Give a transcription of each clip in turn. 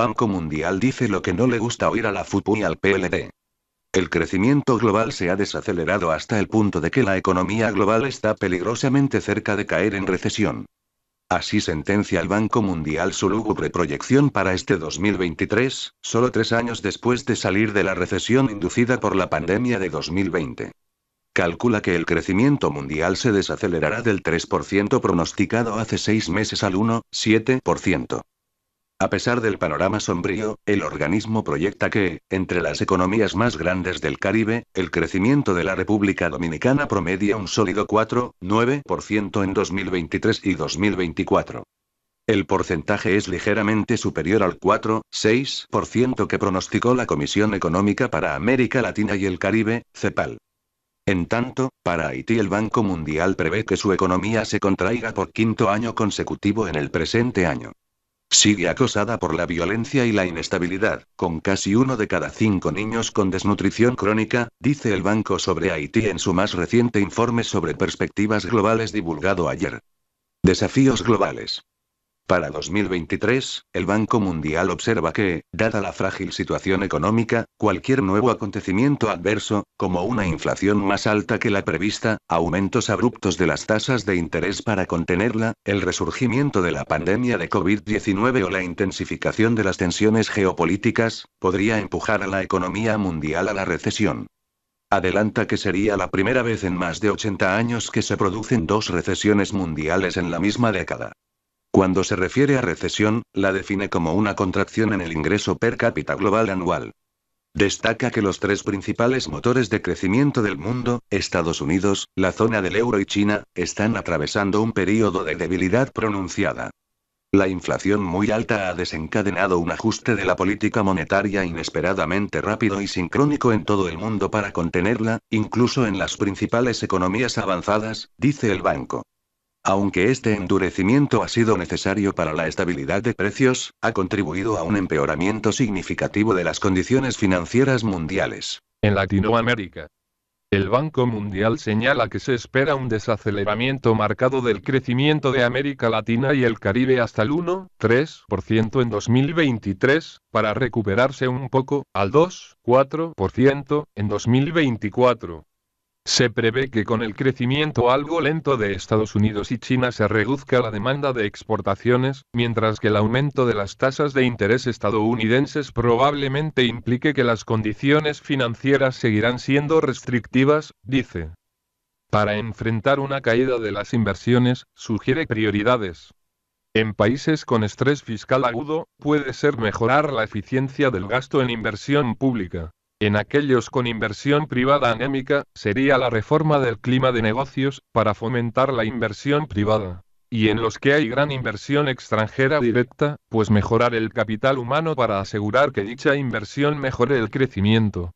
Banco Mundial dice lo que no le gusta oír a la FUPU y al PLD. El crecimiento global se ha desacelerado hasta el punto de que la economía global está peligrosamente cerca de caer en recesión. Así sentencia el Banco Mundial su lúgubre proyección para este 2023, solo tres años después de salir de la recesión inducida por la pandemia de 2020 calcula que el crecimiento mundial se desacelerará del 3% pronosticado hace seis meses al 1,7%. A pesar del panorama sombrío, el organismo proyecta que, entre las economías más grandes del Caribe, el crecimiento de la República Dominicana promedia un sólido 4,9% en 2023 y 2024. El porcentaje es ligeramente superior al 4,6% que pronosticó la Comisión Económica para América Latina y el Caribe, CEPAL. En tanto, para Haití el Banco Mundial prevé que su economía se contraiga por quinto año consecutivo en el presente año sigue acosada por la violencia y la inestabilidad, con casi uno de cada cinco niños con desnutrición crónica, dice el Banco sobre Haití en su más reciente informe sobre perspectivas globales divulgado ayer. Desafíos globales. Para 2023, el Banco Mundial observa que, dada la frágil situación económica, cualquier nuevo acontecimiento adverso, como una inflación más alta que la prevista, aumentos abruptos de las tasas de interés para contenerla, el resurgimiento de la pandemia de COVID-19 o la intensificación de las tensiones geopolíticas, podría empujar a la economía mundial a la recesión. Adelanta que sería la primera vez en más de 80 años que se producen dos recesiones mundiales en la misma década. Cuando se refiere a recesión, la define como una contracción en el ingreso per cápita global anual. Destaca que los tres principales motores de crecimiento del mundo, Estados Unidos, la zona del euro y China, están atravesando un período de debilidad pronunciada. La inflación muy alta ha desencadenado un ajuste de la política monetaria inesperadamente rápido y sincrónico en todo el mundo para contenerla, incluso en las principales economías avanzadas, dice el banco. Aunque este endurecimiento ha sido necesario para la estabilidad de precios, ha contribuido a un empeoramiento significativo de las condiciones financieras mundiales. En Latinoamérica. El Banco Mundial señala que se espera un desaceleramiento marcado del crecimiento de América Latina y el Caribe hasta el 1,3% en 2023, para recuperarse un poco, al 2,4% en 2024. Se prevé que con el crecimiento algo lento de Estados Unidos y China se reduzca la demanda de exportaciones, mientras que el aumento de las tasas de interés estadounidenses probablemente implique que las condiciones financieras seguirán siendo restrictivas, dice. Para enfrentar una caída de las inversiones, sugiere prioridades. En países con estrés fiscal agudo, puede ser mejorar la eficiencia del gasto en inversión pública. En aquellos con inversión privada anémica, sería la reforma del clima de negocios, para fomentar la inversión privada. Y en los que hay gran inversión extranjera directa, pues mejorar el capital humano para asegurar que dicha inversión mejore el crecimiento.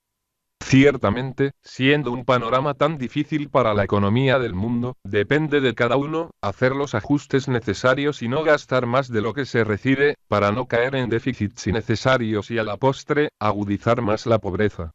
Ciertamente, siendo un panorama tan difícil para la economía del mundo, depende de cada uno, hacer los ajustes necesarios y no gastar más de lo que se recibe, para no caer en déficits innecesarios y a la postre, agudizar más la pobreza.